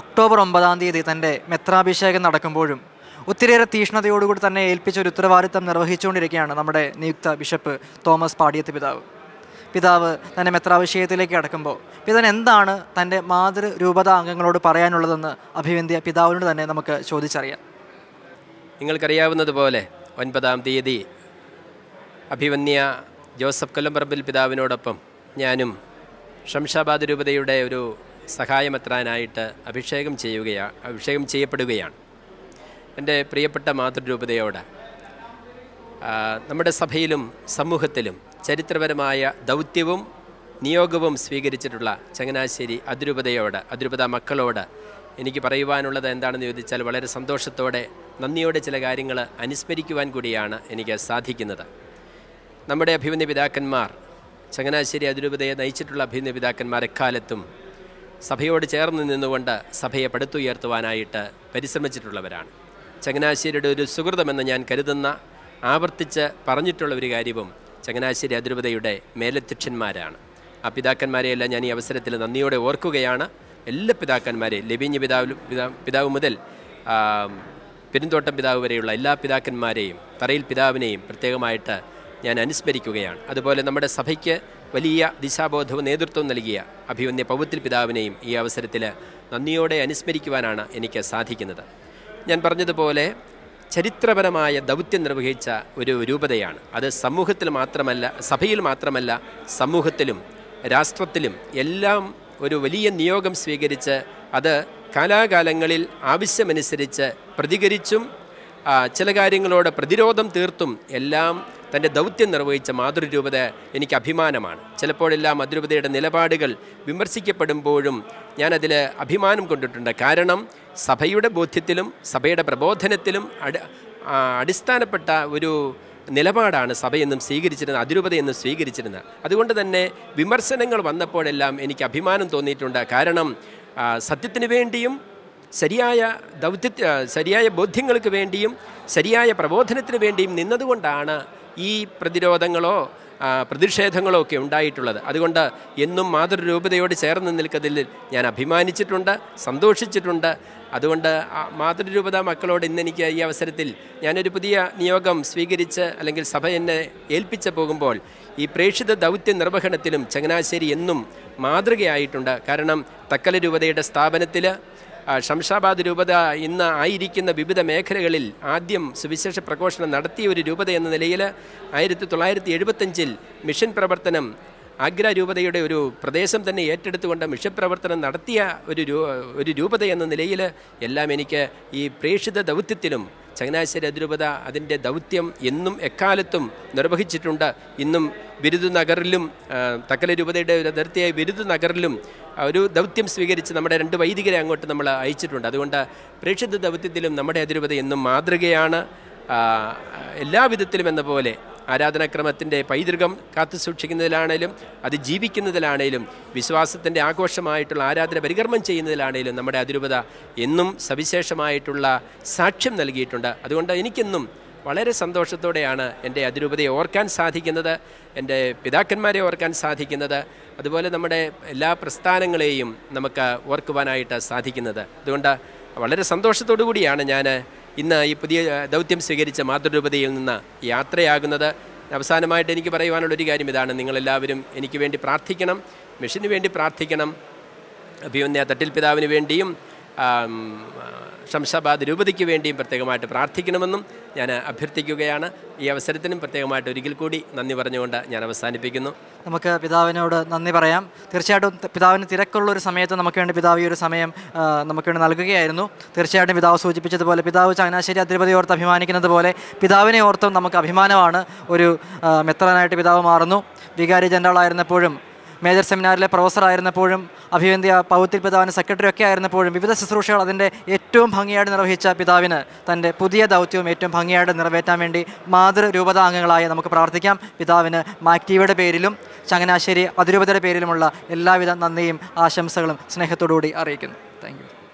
October ഒമ്പതാം തീയതി തൻ്റെ മെത്രാഭിഷേകം നടക്കുമ്പോഴും ഒത്തിരിയേറെ തീഷ്ണതയോടുകൂടി തന്നെ ഏൽപ്പിച്ച ഒരു ഉത്തരവാദിത്തം നിർവഹിച്ചുകൊണ്ടിരിക്കുകയാണ് നമ്മുടെ നിയുക്ത ബിഷപ്പ് തോമസ് പാടിയത്ത് പിതാവ് പിതാവ് തന്നെ മെത്രാഭിഷേകത്തിലേക്ക് കടക്കുമ്പോൾ പിതാൻ എന്താണ് തൻ്റെ മാതൃ രൂപതാ അംഗങ്ങളോട് പറയാനുള്ളതെന്ന് അഭിവന്ദ്യ പിതാവിനോട് തന്നെ നമുക്ക് ചോദിച്ചറിയാം നിങ്ങൾക്കറിയാവുന്നതുപോലെ ഒൻപതാം തീയതി അഭിവന്യ ജോസഫ് കൊല്ലംപറമ്പിൽ പിതാവിനോടൊപ്പം ഞാനും ഷംഷാബാദ് രൂപതയുടെ ഒരു സഹായമെത്രാനായിട്ട് അഭിഷേകം ചെയ്യുകയാണ് അഭിഷേകം ചെയ്യപ്പെടുകയാണ് എൻ്റെ പ്രിയപ്പെട്ട മാതൃരൂപതയോട് നമ്മുടെ സഭയിലും സമൂഹത്തിലും ചരിത്രപരമായ ദൗത്യവും നിയോഗവും സ്വീകരിച്ചിട്ടുള്ള ചങ്ങനാശ്ശേരി അതിരൂപതയോട് അതിരൂപത മക്കളോട് എനിക്ക് പറയുവാനുള്ളത് എന്താണെന്ന് ചോദിച്ചാൽ വളരെ സന്തോഷത്തോടെ നന്ദിയോടെ ചില കാര്യങ്ങൾ അനുസ്മരിക്കുവാൻ കൂടിയാണ് എനിക്ക് സാധിക്കുന്നത് നമ്മുടെ അഭിമന്യ പിതാക്കന്മാർ ചങ്ങനാശ്ശേരി അതിരൂപതയെ നയിച്ചിട്ടുള്ള അഭിമന്യ പിതാക്കന്മാർ എക്കാലത്തും സഭയോട് ചേർന്ന് നിന്നുകൊണ്ട് സഭയെ പടുത്തുയർത്തുവാനായിട്ട് പരിശ്രമിച്ചിട്ടുള്ളവരാണ് ചങ്ങനാശ്ശേരിയുടെ ഒരു സുഹൃതമെന്ന് ഞാൻ കരുതുന്ന ആവർത്തിച്ച് പറഞ്ഞിട്ടുള്ള ഒരു കാര്യവും ചങ്ങനാശ്ശേരി അതിരൂപതയുടെ മേലധ്യക്ഷന്മാരാണ് ആ പിതാക്കന്മാരെയെല്ലാം ഞാൻ ഈ അവസരത്തിൽ നന്ദിയോടെ ഓർക്കുകയാണ് എല്ലാ പിതാക്കന്മാരെയും ലബീഞ്ഞ പിതാവിലും പിതാവ് മുതൽ പെരുന്തോട്ടം പിതാവ് വരെയുള്ള എല്ലാ പിതാക്കന്മാരെയും തറയിൽ പിതാവിനെയും പ്രത്യേകമായിട്ട് ഞാൻ അനുസ്മരിക്കുകയാണ് അതുപോലെ നമ്മുടെ സഭയ്ക്ക് വലിയ ദിശാബോധവും നേതൃത്വം നൽകിയ അഭിമന്യ പൗത്രി പിതാവിനെയും ഈ അവസരത്തിൽ നന്ദിയോടെ അനുസ്മരിക്കുവാനാണ് എനിക്ക് സാധിക്കുന്നത് ഞാൻ പറഞ്ഞതുപോലെ ചരിത്രപരമായ ദൗത്യം നിർവഹിച്ച ഒരു രൂപതയാണ് അത് സമൂഹത്തിൽ മാത്രമല്ല സഭയിൽ മാത്രമല്ല സമൂഹത്തിലും രാഷ്ട്രത്തിലും എല്ലാം ഒരു വലിയ നിയോഗം സ്വീകരിച്ച് അത് കാലാകാലങ്ങളിൽ ആവശ്യമനുസരിച്ച് പ്രതികരിച്ചും ചില കാര്യങ്ങളോട് പ്രതിരോധം തീർത്തും എല്ലാം തൻ്റെ ദൗത്യം നിർവഹിച്ച മാതൃരൂപത എനിക്ക് അഭിമാനമാണ് ചിലപ്പോഴെല്ലാം മാതൃരൂപതയുടെ നിലപാടുകൾ വിമർശിക്കപ്പെടുമ്പോഴും ഞാനതിൽ അഭിമാനം കൊണ്ടിട്ടുണ്ട് കാരണം സഭയുടെ ബോധ്യത്തിലും സഭയുടെ പ്രബോധനത്തിലും അടിസ്ഥാനപ്പെട്ട ഒരു നിലപാടാണ് സഭയെന്നും സ്വീകരിച്ചിരുന്നത് അതിരൂപതയെന്നും സ്വീകരിച്ചിരുന്നത് അതുകൊണ്ട് തന്നെ വിമർശനങ്ങൾ വന്നപ്പോഴെല്ലാം എനിക്ക് അഭിമാനം തോന്നിയിട്ടുണ്ട് കാരണം സത്യത്തിന് വേണ്ടിയും ശരിയായ ദൗത്യ ശരിയായ ബോധ്യങ്ങൾക്ക് വേണ്ടിയും ശരിയായ പ്രബോധനത്തിന് വേണ്ടിയും നിന്നതുകൊണ്ടാണ് ഈ പ്രതിരോധങ്ങളോ പ്രതിഷേധങ്ങളോ ഒക്കെ ഉണ്ടായിട്ടുള്ളത് അതുകൊണ്ട് എന്നും മാതൃരൂപതയോട് ചേർന്ന് നിൽക്കതിൽ ഞാൻ അഭിമാനിച്ചിട്ടുണ്ട് സന്തോഷിച്ചിട്ടുണ്ട് അതുകൊണ്ട് മാതൃരൂപത മക്കളോട് ഇന്നെനിക്ക് ഈ അവസരത്തിൽ ഞാനൊരു പുതിയ നിയോഗം സ്വീകരിച്ച് അല്ലെങ്കിൽ സഭ എന്നെ ഏൽപ്പിച്ച പോകുമ്പോൾ ഈ പ്രേക്ഷിത ദൗത്യ നിർവഹണത്തിലും ചങ്ങനാശ്ശേരി എന്നും മാതൃകയായിട്ടുണ്ട് കാരണം തക്കല രൂപതയുടെ സ്ഥാപനത്തിൽ ശംഷാബാദ് രൂപത ഇന്ന് ആയിരിക്കുന്ന വിവിധ മേഖലകളിൽ ആദ്യം സുവിശേഷ പ്രഘോഷണം നടത്തിയ ഒരു രൂപത എന്ന നിലയിൽ ആയിരത്തി തൊള്ളായിരത്തി എഴുപത്തഞ്ചിൽ മിഷൻ പ്രവർത്തനം ആഗ്ര രൂപതയുടെ ഒരു പ്രദേശം തന്നെ ഏറ്റെടുത്തുകൊണ്ട് പ്രവർത്തനം നടത്തിയ ഒരു ഒരു രൂപത എന്ന നിലയിൽ എല്ലാം എനിക്ക് ഈ പ്രേക്ഷിത ദൗത്യത്തിലും ചങ്ങനാശ്ശേരി അതിരൂപത അതിൻ്റെ ദൗത്യം എന്നും എക്കാലത്തും നിർവഹിച്ചിട്ടുണ്ട് ഇന്നും ബിരുദനഗറിലും തക്കല രൂപതയുടെ ഒരു അതിർത്തിയായ ബിരുദനഗറിലും ഒരു ദൗത്യം സ്വീകരിച്ച് നമ്മുടെ രണ്ട് വൈദികരെ അങ്ങോട്ട് നമ്മൾ അയച്ചിട്ടുണ്ട് അതുകൊണ്ട് പ്രേക്ഷിത ദൗത്യത്തിലും നമ്മുടെ അതിരൂപത എന്നും മാതൃകയാണ് എല്ലാവിധത്തിലും എന്ന പോലെ ആരാധനാക്രമത്തിൻ്റെ പൈതൃകം കാത്തു സൂക്ഷിക്കുന്നതിലാണേലും അത് ജീവിക്കുന്നതിലാണേലും വിശ്വാസത്തിൻ്റെ ആഘോഷമായിട്ടുള്ള ആരാധന പരികർമ്മം ചെയ്യുന്നതിലാണേലും നമ്മുടെ അതിരൂപത എന്നും സവിശേഷമായിട്ടുള്ള സാക്ഷ്യം നൽകിയിട്ടുണ്ട് അതുകൊണ്ട് എനിക്കെന്നും വളരെ സന്തോഷത്തോടെയാണ് എൻ്റെ അതിരൂപതയെ ഓർക്കാൻ സാധിക്കുന്നത് എൻ്റെ പിതാക്കന്മാരെ ഓർക്കാൻ സാധിക്കുന്നത് അതുപോലെ നമ്മുടെ എല്ലാ പ്രസ്ഥാനങ്ങളെയും നമുക്ക് ഓർക്കുവാനായിട്ട് സാധിക്കുന്നത് അതുകൊണ്ട് വളരെ സന്തോഷത്തോടു കൂടിയാണ് ഞാൻ ഇന്ന് ഈ പുതിയ ദൗത്യം സ്വീകരിച്ച മാതൃരൂപതയിൽ നിന്ന് യാത്രയാകുന്നത് അവസാനമായിട്ട് എനിക്ക് പറയുവാനുള്ള ഒരു കാര്യം ഇതാണ് നിങ്ങളെല്ലാവരും എനിക്ക് വേണ്ടി പ്രാർത്ഥിക്കണം മിഷന് വേണ്ടി പ്രാർത്ഥിക്കണം അഭിമന്യ തട്ടിൽ പിതാവിന് വേണ്ടിയും ശംശാബാദ് രൂപതയ്ക്ക് വേണ്ടിയും പ്രത്യേകമായിട്ട് പ്രാർത്ഥിക്കണമെന്നും ഞാൻ അഭ്യർത്ഥിക്കുകയാണ് ഈ അവസരത്തിനും പ്രത്യേകമായിട്ട് ഒരിക്കൽ കൂടി നന്ദി പറഞ്ഞുകൊണ്ട് ഞാൻ അവസാനിപ്പിക്കുന്നു നമുക്ക് പിതാവിനോട് നന്ദി പറയാം തീർച്ചയായിട്ടും പിതാവിന് തിരക്കുള്ള ഒരു സമയത്ത് നമുക്ക് വേണ്ടി പിതാവ് ഈ ഒരു സമയം നമുക്ക് വേണ്ടി നൽകുകയായിരുന്നു തീർച്ചയായിട്ടും പിതാവ് സൂചിപ്പിച്ചതുപോലെ പിതാവ് ചങ്ങനാശ്ശേരി അതിരുപതി ഓർത്ത് അഭിമാനിക്കുന്നത് പോലെ പിതാവിനെ ഓർത്തും നമുക്ക് അഭിമാനമാണ് ഒരു മെത്രനായിട്ട് പിതാവ് മാറുന്നു വികാരി ജനറൽ ആയിരുന്നപ്പോഴും മേജർ സെമിനാറിലെ പ്രൊഫസറായിരുന്നപ്പോഴും അഭിവന്ധ്യ പൗത്തിൽ പിതാവിന് സെക്രട്ടറി ഒക്കെ ആയിരുന്നപ്പോഴും വിവിധ ശുശ്രൂഷകൾ അതിൻ്റെ ഏറ്റവും ഭംഗിയായിട്ട് നിർവഹിച്ച പിതാവിന് തൻ്റെ പുതിയ ദൗത്യവും ഏറ്റവും ഭംഗിയായിട്ട് നിറവേറ്റാൻ വേണ്ടി അംഗങ്ങളായി നമുക്ക് പ്രാർത്ഥിക്കാം പിതാവിന് മാക്ടീവയുടെ പേരിലും ചങ്ങനാശ്ശേരി അതിരൂപതയുടെ പേരിലുമുള്ള എല്ലാവിധ നന്ദിയും ആശംസകളും സ്നേഹത്തോടുകൂടി അറിയിക്കുന്നു താങ്ക്